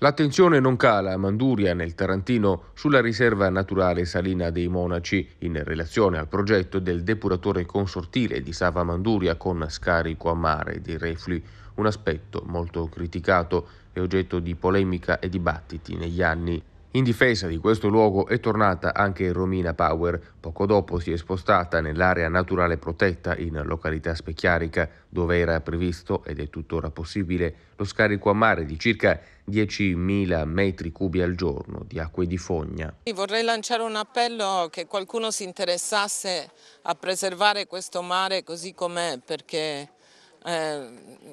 L'attenzione non cala a Manduria, nel Tarantino, sulla riserva naturale Salina dei Monaci, in relazione al progetto del depuratore consortile di Sava Manduria con scarico a mare dei reflui, un aspetto molto criticato e oggetto di polemica e dibattiti negli anni. In difesa di questo luogo è tornata anche Romina Power, poco dopo si è spostata nell'area naturale protetta in località Specchiarica, dove era previsto, ed è tuttora possibile, lo scarico a mare di circa 10.000 metri cubi al giorno di acque di fogna. Vorrei lanciare un appello che qualcuno si interessasse a preservare questo mare così com'è, perché eh,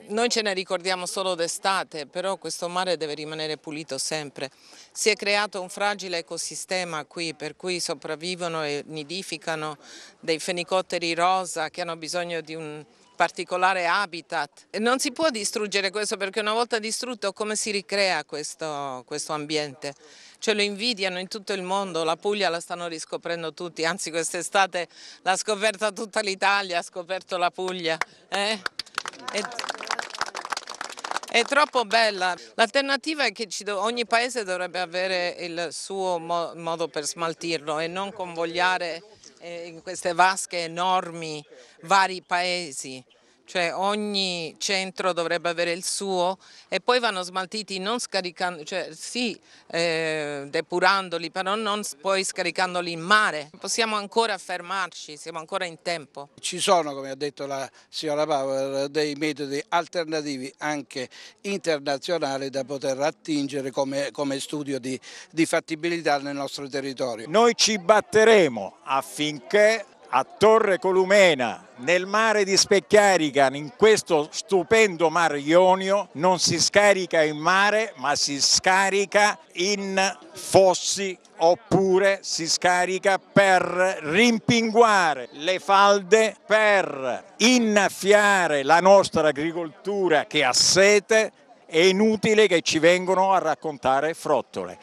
noi ce ne ricordiamo solo d'estate, però questo mare deve rimanere pulito sempre. Si è creato un fragile ecosistema qui, per cui sopravvivono e nidificano dei fenicotteri rosa che hanno bisogno di un particolare habitat. E non si può distruggere questo perché una volta distrutto come si ricrea questo, questo ambiente? Ce cioè, lo invidiano in tutto il mondo, la Puglia la stanno riscoprendo tutti, anzi quest'estate l'ha scoperta tutta l'Italia, ha scoperto la Puglia. Eh? È, è troppo bella. L'alternativa è che ogni paese dovrebbe avere il suo mo modo per smaltirlo e non convogliare eh, in queste vasche enormi vari paesi cioè ogni centro dovrebbe avere il suo e poi vanno smaltiti non scaricando, cioè sì eh, depurandoli però non poi scaricandoli in mare. Possiamo ancora fermarci, siamo ancora in tempo. Ci sono come ha detto la signora Power dei metodi alternativi anche internazionali da poter attingere come, come studio di, di fattibilità nel nostro territorio. Noi ci batteremo affinché a Torre Columena, nel mare di Specchiarica, in questo stupendo mar Ionio, non si scarica in mare ma si scarica in fossi oppure si scarica per rimpinguare le falde, per innaffiare la nostra agricoltura che ha sete, è inutile che ci vengano a raccontare frottole.